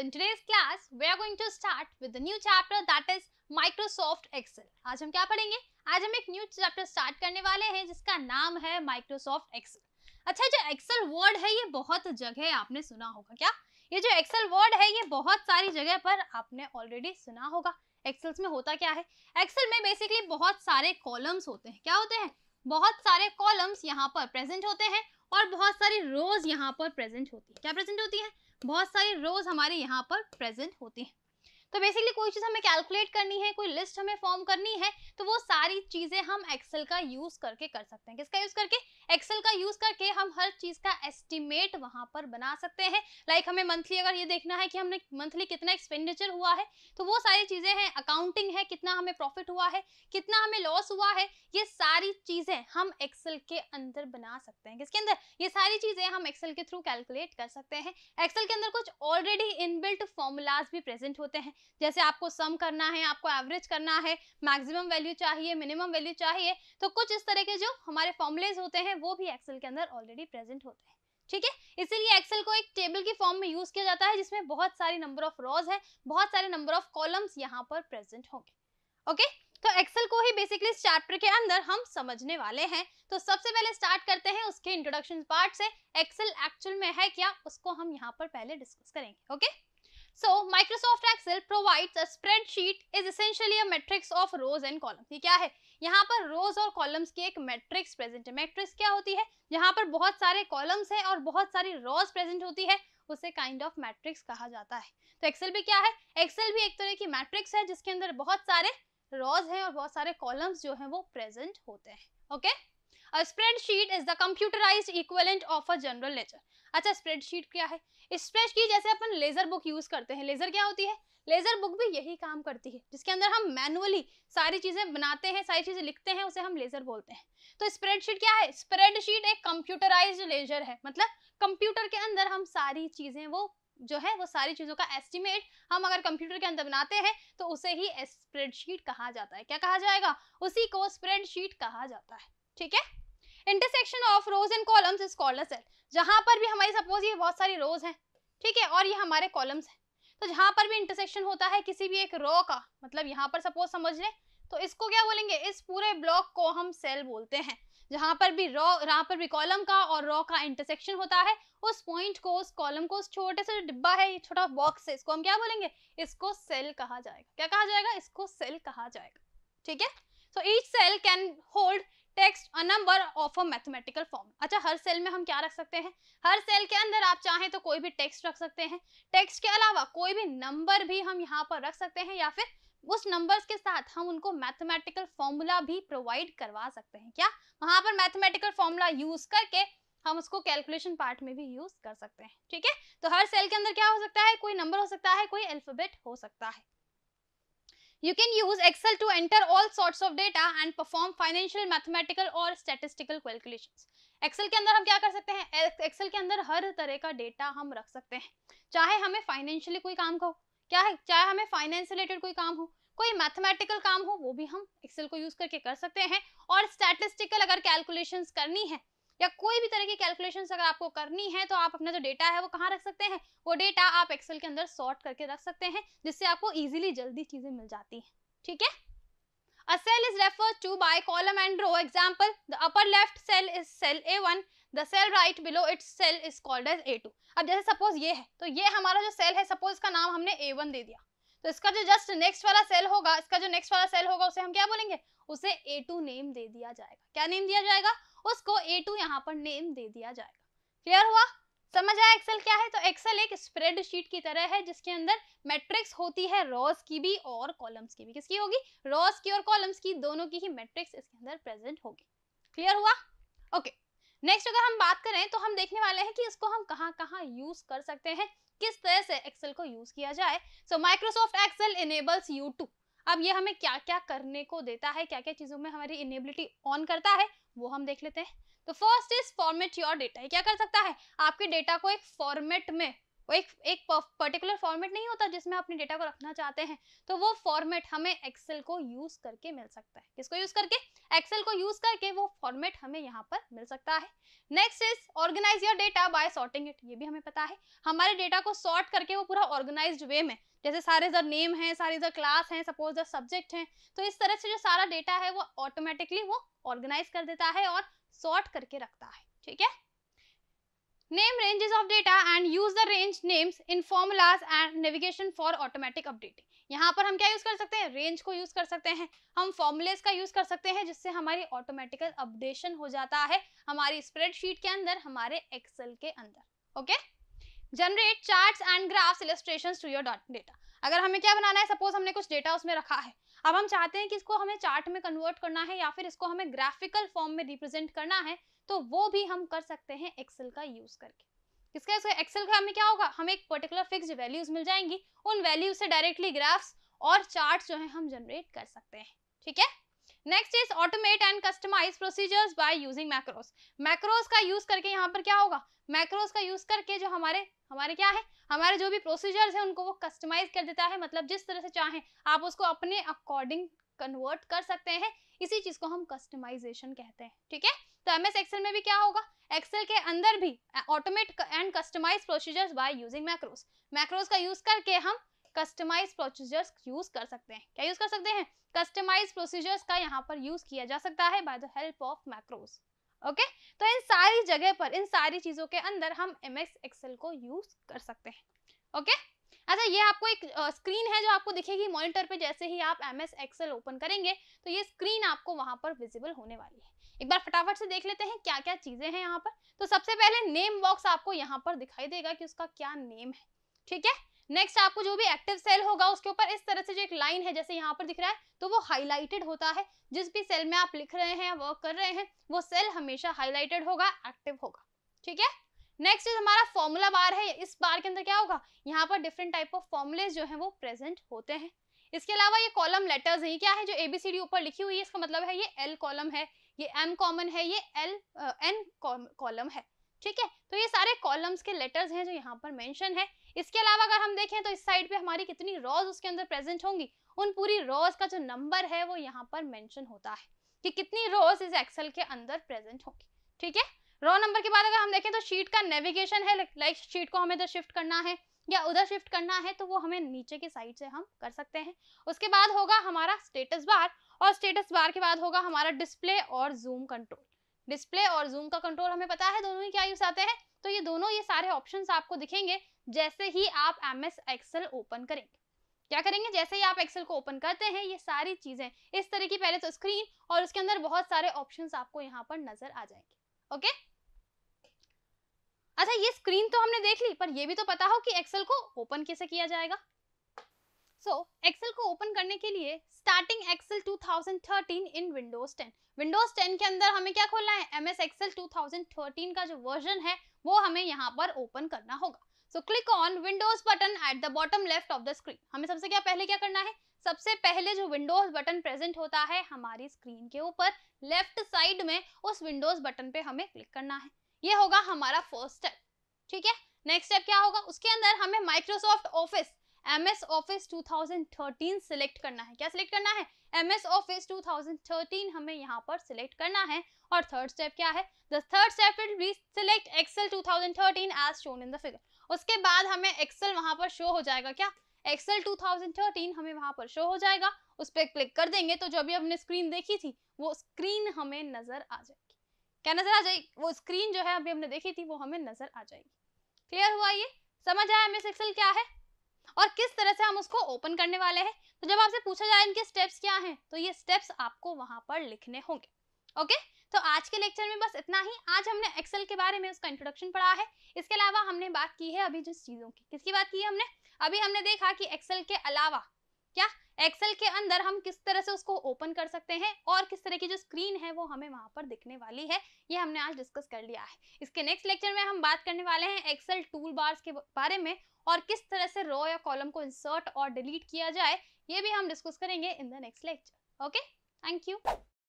in today's class, we are going to start with the new chapter that is Microsoft Excel. आज हम क्या पढ़ेंगे आज हम एक न्यू चैप्टर स्टार्ट करने वाले हैं जिसका नाम है Microsoft Excel. अच्छा जो Excel वर्ड है ये बहुत जगह आपने सुना होगा क्या ये जो Excel वर्ड है ये बहुत सारी जगह पर आपने ऑलरेडी सुना होगा एक्सेल्स में होता क्या है एक्सेल में बेसिकली बहुत सारे कॉलम्स होते हैं क्या होते हैं बहुत सारे कॉलम्स यहाँ पर प्रेजेंट होते हैं और बहुत सारी रोज यहाँ पर प्रेजेंट होती है क्या प्रेजेंट होती है बहुत सारे रोज हमारे यहाँ पर प्रेजेंट होती हैं तो बेसिकली कोई चीज़ हमें कैलकुलेट करनी है कोई लिस्ट हमें फॉर्म करनी है तो वो सारी चीज़ें हम एक्सेल का यूज़ करके कर सकते हैं किसका यूज़ करके एक्सेल का यूज करके हम हर चीज का एस्टिमेट वहां पर बना सकते हैं लाइक हमें मंथली अगर ये देखना है कि हमने मंथली कितना एक्सपेंडिचर हुआ है तो वो सारी चीजें हैं अकाउंटिंग है कितना हमें प्रॉफिट हुआ है कितना हमें लॉस हुआ है ये सारी चीजें हम एक्सेल के अंदर बना सकते हैं किसके अंदर ये सारी चीजें हम एक्सेल के थ्रू कैलकुलेट कर सकते हैं एक्सेल के अंदर कुछ ऑलरेडी इनबिल्ट फॉर्मूलाज भी प्रेजेंट होते हैं जैसे आपको सम करना है आपको एवरेज करना है मैक्सिमम वैल्यू चाहिए मिनिमम वैल्यू चाहिए तो कुछ इस तरह के जो हमारे फॉर्मुलेज होते हैं वो भी एक्सेल के अंदर ऑलरेडी प्रेजेंट होते हैं ठीक है इसीलिए एक्सेल को एक टेबल की फॉर्म में यूज किया जाता है जिसमें बहुत सारे नंबर ऑफ रॉज है बहुत सारे नंबर ऑफ कॉलम्स यहाँ पर प्रेजेंट होंगे ओके तो एक्सेल को ही बेसिकली इस चैप्टर के अंदर हम समझने वाले हैं तो सबसे पहले स्टार्ट करते हैं उसके इंट्रोडक्शन पार्ट से एक्सेल एक्चुअल में है क्या उसको हम यहाँ पर पहले डिस्कस करेंगे okay okay? So Microsoft Excel provides a spreadsheet is essentially a matrix of rows and column ये क्या है यहाँ पर रोज और कॉलम्स की एक मैट्रिक्स प्रेजेंट है मैट्रिक्स क्या होती है यहाँ पर बहुत सारे कॉलम्स हैं और बहुत सारी रोज प्रेजेंट होती है उसे काइंड ऑफ मैट्रिक्स कहा जाता है तो एक्सेल भी क्या है एक्सेल भी एक तरह की मैट्रिक्स है जिसके अंदर बहुत सारे रोज हैं और बहुत सारे कॉलम्स जो हैं वो प्रेजेंट होते हैं okay okay? A spreadsheet is the computerized equivalent of a general अच्छा स्प्रेडशीट क्या है स्प्रेडशीट जैसे अपन लेजर बुक यूज करते हैं लेजर क्या होती है लेजर बुक भी यही काम करती है जिसके अंदर हम मैनुअली सारी चीजें बनाते हैं सारी चीजें लिखते हैं उसे हम लेजर बोलते हैं तो स्प्रेडशीट क्या है स्प्रेडशीट एक कंप्यूटराइज लेजर है मतलब कंप्यूटर के अंदर हम सारी चीजें वो जो है वो सारी चीज़ों का एस्टिमेट हम अगर कंप्यूटर के अंदर बनाते हैं तो उसे ही स्प्रेडशीट कहा जाता है क्या कहा जाएगा उसी को स्प्रेडशीट कहा जाता है ठीक है intersection of rows and columns is called a cell जहां पर भी हमारी सपोज ये बहुत सारी रोज हैं ठीक है और ये हमारे कॉलम्स हैं तो जहां पर भी इंटरसेक्शन होता है किसी भी एक रो का मतलब यहाँ पर सपोज समझ लें तो इसको क्या बोलेंगे इस पूरे ब्लॉक को हम सेल बोलते हैं जहां पर भी रॉ जहाँ पर भी कॉलम का और रॉ का इंटरसेक्शन होता है उस पॉइंट को उस कॉलम को उस छोटे से डिब्बा है ये छोटा बॉक्स है इसको हम क्या बोलेंगे इसको सेल कहा जाएगा क्या कहा जाएगा इसको सेल कहा जाएगा ठीक है so each cell can hold text a number of a mathematical form अच्छा हर सेल में हम क्या रख सकते हैं हर सेल के अंदर आप चाहें तो कोई भी टेक्स्ट रख सकते हैं टेक्स्ट के अलावा कोई भी नंबर भी हम यहाँ पर रख सकते हैं या फिर उस नंबर्स के साथ हम उनको मैथमेटिकल फॉर्मूला भी प्रोवाइड करवा सकते हैं क्या वहां पर मैथमेटिकल फॉर्मूला यूज करके हम उसको कैलकुलेशन पार्ट में भी यूज कर सकते हैं ठीक है तो हर सेल के अंदर क्या हो सकता है कोई नंबर हो सकता है कोई अल्फाबेट हो सकता है You can use Excel to enter all sorts of data and perform financial, mathematical और statistical calculations. एक्सेल के अंदर हम क्या कर सकते हैं एक्सेल के अंदर हर तरह का डेटा हम रख सकते हैं चाहे हमें फाइनेंशियली कोई काम हो क्या है चाहे हमें फाइनेंस रिलेटेड कोई काम हो कोई मैथमेटिकल काम हो वो भी हम एक्सेल को यूज करके कर सकते हैं और स्टैटिस्टिकल अगर कैलकुलेशंस करनी है या कोई भी तरह की कैलकुलेशन अगर आपको करनी है तो आप अपना जो डेटा है वो कहाँ रख सकते हैं वो डेटा आप एक्सेल के अंदर सॉर्ट करके रख सकते हैं जिससे आपको ईजिली जल्दी चीजें मिल जाती हैं ठीक है A cell is referred to by column and row. Example: the upper left cell is cell A1, the cell right below its cell is called as A2. अब जैसे सपोज ये है तो ये हमारा जो सेल है सपोज इसका नाम हमने A1 दे दिया तो इसका जो जस्ट नेक्स्ट वाला सेल होगा इसका जो नेक्स्ट वाला सेल होगा उसे हम क्या बोलेंगे उसे A2 नेम दे दिया जाएगा क्या नेम दिया जाएगा उसको ए टू यहाँ पर नेम दे दिया जाएगा क्लियर हुआ समझ आया एक्सेल क्या है तो एक्सेल एक स्प्रेडशीट की तरह है जिसके अंदर मैट्रिक्स होती है रॉस की भी और कॉलम्स की भी किसकी होगी रॉस की और कॉलम्स की दोनों की ही मैट्रिक्स इसके अंदर प्रेजेंट होगी क्लियर हुआ ओके नेक्स्ट अगर हम बात करें तो हम देखने वाले हैं कि इसको हम कहाँ कहाँ यूज कर सकते हैं किस तरह से एक्सेल को यूज किया जाए so Microsoft Excel enables you to अब ये हमें क्या क्या करने को देता है क्या क्या चीज़ों में हमारी इनेबिलिटी ऑन करता है वो हम देख लेते हैं तो first is format your data क्या कर सकता है आपके डेटा को एक फॉर्मेट में वो एक एक पर्टिकुलर फॉर्मेट नहीं होता जिसमें आप अपने डेटा को रखना चाहते हैं तो वो फॉर्मेट हमें एक्सेल को यूज करके मिल सकता है किसको यूज करके एक्सेल को यूज करके वो फॉर्मेट हमें यहाँ पर मिल सकता है next is organise your data by sorting it ये भी हमें पता है हमारे डेटा को सॉर्ट करके वो पूरा ऑर्गेनाइज वे में जैसे सारे इधर नेम है सारे इधर क्लास हैं सपोज इधर सब्जेक्ट हैं तो इस तरह से जो सारा डेटा है वो ऑटोमेटिकली वो ऑर्गेनाइज कर देता है और सॉर्ट करके रखता है ठीक है Name ranges of data and use the range names in formulas and navigation for automatic updating. यहाँ पर हम क्या यूज कर सकते हैं रेंज को यूज कर सकते हैं हम फॉर्मुलेस का यूज कर सकते हैं जिससे हमारी ऑटोमेटिकल अपडेशन हो जाता है हमारी स्प्रेडशीट के अंदर हमारे एक्सेल के अंदर okay generate charts and graphs illustration to your data अगर हमें क्या बनाना है सपोज हमने कुछ डेटा उसमें रखा है अब हम चाहते हैं कि इसको हमें चार्ट में कन्वर्ट करना है या फिर इसको हमें ग्राफिकल फॉर्म में रिप्रेजेंट करना है तो वो भी हम कर सकते हैं एक्सेल का यूज करके इसका इसका एक्सेल का हमें क्या होगा हमें एक पर्टिकुलर फिक्स वैल्यूज मिल जाएंगी उन वैल्यूज से डायरेक्टली ग्राफ्स और चार्ट जो है हम जनरेट कर सकते हैं ठीक है next is automate and customise procedures by using macros macros का यूज करके यहाँ पर क्या होगा मैक्रोस का यूज करके जो हमारे हमारे क्या है हमारे जो भी प्रोसीजर्स है उनको वो कस्टमाइज कर देता है मतलब जिस तरह से चाहें आप उसको अपने अकॉर्डिंग कन्वर्ट कर सकते हैं इसी चीज को हम कस्टमाइजेशन कहते हैं ठीक है तो एम एस एक्सेल में भी क्या होगा एक्सेल के अंदर भी automate and customise procedures by using macros macros का यूज करके हम कस्टमाइज प्रोसीजर्स यूज कर सकते हैं क्या यूज कर सकते हैं कस्टमाइज प्रोसीजर्स का यहाँ पर यूज किया जा सकता है by the help of macros okay तो इन सारी जगह पर इन सारी चीजों के अंदर हम एम एक्सेल को यूज कर सकते हैं ओके अच्छा ये आपको एक स्क्रीन है जो आपको दिखेगी मॉनिटर पे जैसे ही आप एम एस एक्सेल ओपन करेंगे तो ये स्क्रीन आपको वहां पर विजिबल होने वाली है एक बार फटाफट से देख लेते हैं क्या क्या चीजें हैं यहाँ पर तो सबसे पहले नेम बॉक्स आपको यहाँ पर दिखाई देगा कि उसका क्या नेम है ठीक है नेक्स्ट आपको जो भी एक्टिव सेल होगा उसके ऊपर इस तरह से जो एक लाइन है जैसे यहाँ पर दिख रहा है तो वो हाईलाइटेड होता है जिस भी सेल में आप लिख रहे हैं वर्क कर रहे हैं वो सेल हमेशा हाईलाइटेड होगा एक्टिव होगा ठीक है नेक्स्ट इज हमारा फॉर्मूला बार है इस बार के अंदर क्या होगा यहाँ पर डिफरेंट टाइप ऑफ फॉर्मुले जो है वो प्रेजेंट होते हैं इसके अलावा ये कॉलम लेटर्स है क्या है जो एबीसीडी ऊपर लिखी हुई है इसका मतलब है ये एल कॉलम है ये एम कॉमन है ये एल एन कॉलम है ठीक है तो ये सारे कॉलम्स के लेटर्स हैं जो यहाँ पर मेंशन है इसके अलावा अगर हम देखें तो इस साइड पे हमारी कितनी रॉज उसके अंदर प्रेजेंट होंगी उन पूरी रॉज का जो नंबर है वो यहाँ पर मेंशन होता है कि कितनी रॉज इस एक्सेल के अंदर प्रेजेंट होंगी ठीक है रॉ नंबर के बाद अगर हम देखें तो शीट का नेविगेशन है लाइक शीट को हमें इधर शिफ्ट करना है या उधर शिफ्ट करना है तो वो हमें नीचे के साइड से हम कर सकते हैं उसके बाद होगा हमारा स्टेटस बार और स्टेटस बार के बाद होगा हमारा डिस्प्ले और जूम कंट्रोल डिस्प्ले और जूम का कंट्रोल हमें पता है दोनों ही क्या यूज आते हैं तो ये दोनों ये सारे ऑप्शन आपको दिखेंगे जैसे ही आप एम एस एक्सेल ओपन करेंगे क्या करेंगे जैसे ही आप एक्सेल को ओपन करते हैं ये सारी चीजें इस तरह की पहले तो स्क्रीन और उसके अंदर बहुत सारे ऑप्शन आपको यहाँ पर नजर आ जाएंगे ओके अच्छा ये स्क्रीन तो हमने देख ली पर ये भी तो पता हो कि एक्सेल को ओपन कैसे किया जाएगा सो एक्सेल को ओपन करने के लिए starting Excel 2013 in Windows 10 Windows 10 के अंदर हमें क्या खोलना है एम एस एक्सेल 2013 का जो वर्जन है वो हमें यहाँ पर ओपन करना होगा so click on Windows button at the bottom left of the screen हमें सबसे क्या पहले क्या करना है सबसे पहले जो विंडोज बटन प्रेजेंट होता है हमारी स्क्रीन के ऊपर लेफ्ट साइड में उस विंडोज बटन पे हमें क्लिक करना है ये होगा हमारा फर्स्ट स्टेप ठीक है नेक्स्ट स्टेप क्या होगा उसके अंदर हमें Microsoft Office M S Office 2013 select करना है क्या सिलेक्ट करना है एम एस ऑफिस 2013 हमें यहाँ पर सिलेक्ट करना है और थर्ड स्टेप क्या है the third step will be select Excel 2013 as shown in the figure उसके बाद हमें एक्सेल वहां पर शो हो जाएगा क्या एक्सेल 2013 हमें वहां पर शो हो जाएगा उस पर क्लिक कर देंगे तो जो भी हमने स्क्रीन देखी थी वो स्क्रीन हमें नजर आ जाएगी क्या नजर आ जाएगी वो स्क्रीन जो है अभी हमने देखी थी वो हमें नजर आ जाएगी क्लियर हुआ ये समझ आया एम एक्सेल क्या है और किस तरह से हम उसको ओपन करने वाले हैं तो जब आपसे पूछा जाए इनके स्टेप्स क्या हैं तो ये स्टेप्स आपको वहां पर लिखने होंगे ओके तो आज के लेक्चर में बस इतना ही आज हमने एक्सेल के बारे में उसका इंट्रोडक्शन पढ़ा है इसके अलावा हमने बात की है अभी जिस चीज़ों की किसकी बात की है हमने अभी हमने देखा कि एक्सेल के अलावा क्या एक्सेल के अंदर हम किस तरह से उसको ओपन कर सकते हैं और किस तरह की जो स्क्रीन है वो हमें वहां पर दिखने वाली है ये हमने आज डिस्कस कर लिया है इसके नेक्स्ट लेक्चर में हम बात करने वाले हैं एक्सेल टूल बार्स के बारे में और किस तरह से रो या कॉलम को इंसर्ट और डिलीट किया जाए ये भी हम डिस्कस करेंगे in the next lecture okay thank you